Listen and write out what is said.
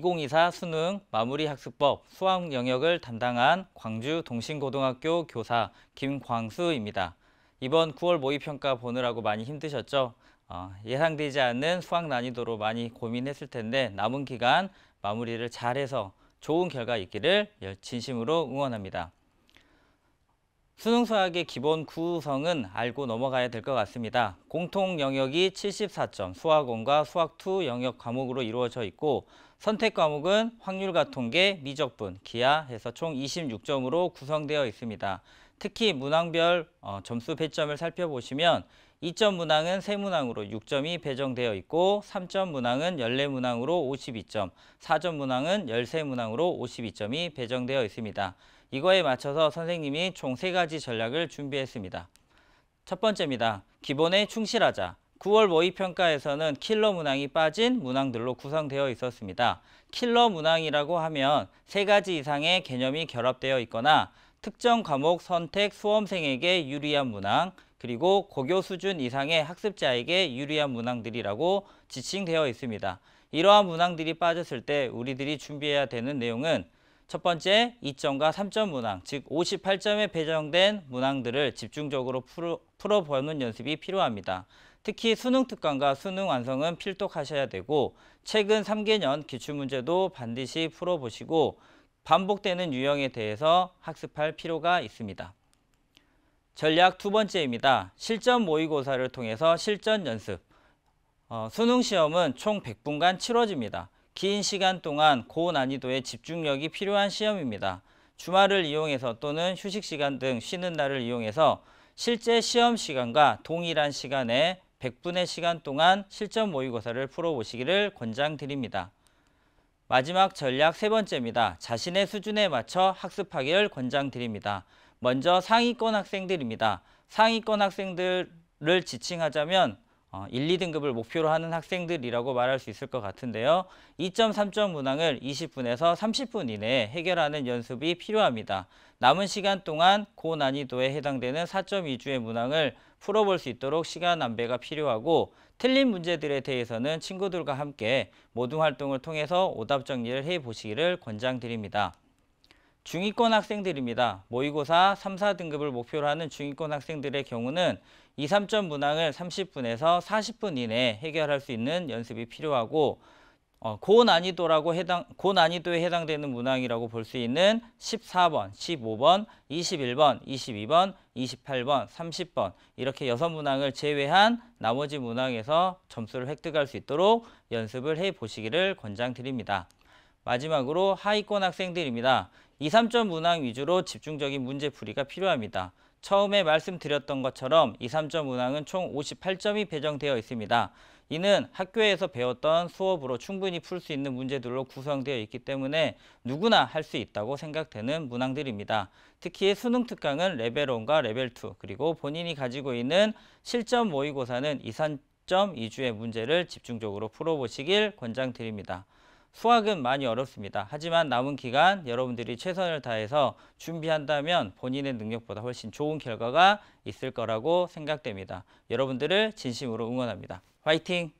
2024 수능 마무리 학습법 수학 영역을 담당한 광주 동신고등학교 교사 김광수입니다. 이번 9월 모의평가 보느라고 많이 힘드셨죠? 어, 예상되지 않는 수학 난이도로 많이 고민했을 텐데 남은 기간 마무리를 잘해서 좋은 결과 있기를 진심으로 응원합니다. 수능 수학의 기본 구성은 알고 넘어가야 될 것 같습니다. 공통 영역이 74점, 수학원과 수학2 영역 과목으로 이루어져 있고 선택 과목은 확률과 통계, 미적분, 기하 해서 총 26점으로 구성되어 있습니다. 특히 문항별 어, 점수 배점을 살펴보시면 2점 문항은 3문항으로 6점이 배정되어 있고 3점 문항은 14문항으로 52점, 4점 문항은 13문항으로 52점이 배정되어 있습니다. 이거에 맞춰서 선생님이 총 3가지 전략을 준비했습니다. 첫 번째입니다. 기본에 충실하자. 9월 모의평가에서는 킬러 문항이 빠진 문항들로 구성되어 있었습니다. 킬러 문항이라고 하면 세 가지 이상의 개념이 결합되어 있거나 특정 과목 선택 수험생에게 유리한 문항, 그리고 고교 수준 이상의 학습자에게 유리한 문항들이라고 지칭되어 있습니다. 이러한 문항들이 빠졌을 때 우리들이 준비해야 되는 내용은 첫 번째 2점과 3점 문항, 즉 58점에 배정된 문항들을 집중적으로 풀어, 보는 연습이 필요합니다. 특히 수능 특강과 수능 완성은 필독하셔야 되고 최근 3개년 기출문제도 반드시 풀어보시고 반복되는 유형에 대해서 학습할 필요가 있습니다. 전략 두 번째입니다. 실전 모의고사를 통해서 실전 연습. 어, 수능 시험은 총 100분간 치러집니다. 긴 시간 동안 고난이도의 집중력이 필요한 시험입니다. 주말을 이용해서 또는 휴식 시간 등 쉬는 날을 이용해서 실제 시험 시간과 동일한 시간에 100분의 시간 동안 실전 모의고사를 풀어보시기를 권장드립니다. 마지막 전략 세 번째입니다. 자신의 수준에 맞춰 학습하기를 권장드립니다. 먼저 상위권 학생들입니다. 상위권 학생들을 지칭하자면 어, 1, 2등급을 목표로 하는 학생들이라고 말할 수 있을 것 같은데요. 2.3점 문항을 20분에서 30분 이내에 해결하는 연습이 필요합니다. 남은 시간 동안 고난이도에 해당되는 4.2주의 문항을 풀어볼 수 있도록 시간 안배가 필요하고 틀린 문제들에 대해서는 친구들과 함께 모든 활동을 통해서 오답 정리를 해보시기를 권장드립니다. 중위권 학생들입니다. 모의고사 3, 4등급을 목표로 하는 중위권 학생들의 경우는 2, 3점 문항을 30분에서 40분 이내에 해결할 수 있는 연습이 필요하고 어, 고난이도라고 해당 고난이도에 해당되는 문항이라고 볼 수 있는 14번, 15번, 21번, 22번, 28번, 30번 이렇게 여섯 문항을 제외한 나머지 문항에서 점수를 획득할 수 있도록 연습을 해 보시기를 권장드립니다. 마지막으로 하위권 학생들입니다. 2, 3점 문항 위주로 집중적인 문제풀이가 필요합니다. 처음에 말씀드렸던 것처럼 2, 3점 문항은 총 58점이 배정되어 있습니다. 이는 학교에서 배웠던 수업으로 충분히 풀 수 있는 문제들로 구성되어 있기 때문에 누구나 할 수 있다고 생각되는 문항들입니다. 특히 수능 특강은 레벨 1과 레벨 2 그리고 본인이 가지고 있는 실전 모의고사는 2, 3점 2주의 문제를 집중적으로 풀어보시길 권장드립니다. 수학은 많이 어렵습니다. 하지만 남은 기간 여러분들이 최선을 다해서 준비한다면 본인의 능력보다 훨씬 좋은 결과가 있을 거라고 생각됩니다. 여러분들을 진심으로 응원합니다. 화이팅!